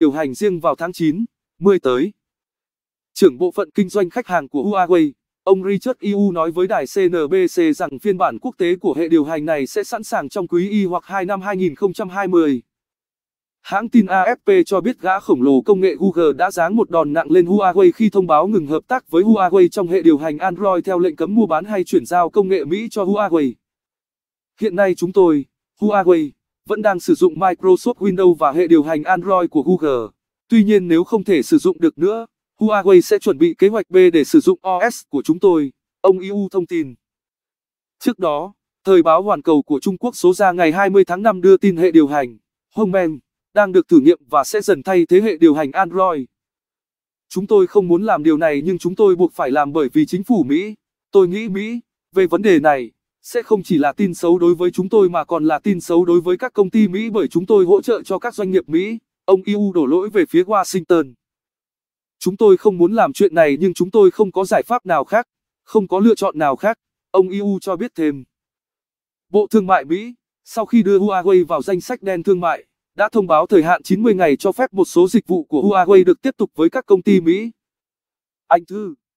điều hành riêng vào tháng 9, 10 tới. Trưởng bộ phận kinh doanh khách hàng của Huawei, ông Richard Yu nói với đài CNBC rằng phiên bản quốc tế của hệ điều hành này sẽ sẵn sàng trong quý Y hoặc 2 năm 2020. Hãng tin AFP cho biết gã khổng lồ công nghệ Google đã giáng một đòn nặng lên Huawei khi thông báo ngừng hợp tác với Huawei trong hệ điều hành Android theo lệnh cấm mua bán hay chuyển giao công nghệ Mỹ cho Huawei. Hiện nay chúng tôi, Huawei vẫn đang sử dụng Microsoft Windows và hệ điều hành Android của Google. Tuy nhiên nếu không thể sử dụng được nữa, Huawei sẽ chuẩn bị kế hoạch B để sử dụng OS của chúng tôi, ông Yu thông tin. Trước đó, thời báo Hoàn Cầu của Trung Quốc số ra ngày 20 tháng 5 đưa tin hệ điều hành Hongmen đang được thử nghiệm và sẽ dần thay thế hệ điều hành Android. Chúng tôi không muốn làm điều này nhưng chúng tôi buộc phải làm bởi vì chính phủ Mỹ. Tôi nghĩ Mỹ, về vấn đề này, sẽ không chỉ là tin xấu đối với chúng tôi mà còn là tin xấu đối với các công ty Mỹ bởi chúng tôi hỗ trợ cho các doanh nghiệp Mỹ, ông EU đổ lỗi về phía Washington. Chúng tôi không muốn làm chuyện này nhưng chúng tôi không có giải pháp nào khác, không có lựa chọn nào khác, ông EU cho biết thêm. Bộ Thương mại Mỹ, sau khi đưa Huawei vào danh sách đen thương mại, đã thông báo thời hạn 90 ngày cho phép một số dịch vụ của Huawei được tiếp tục với các công ty Mỹ. Anh Thư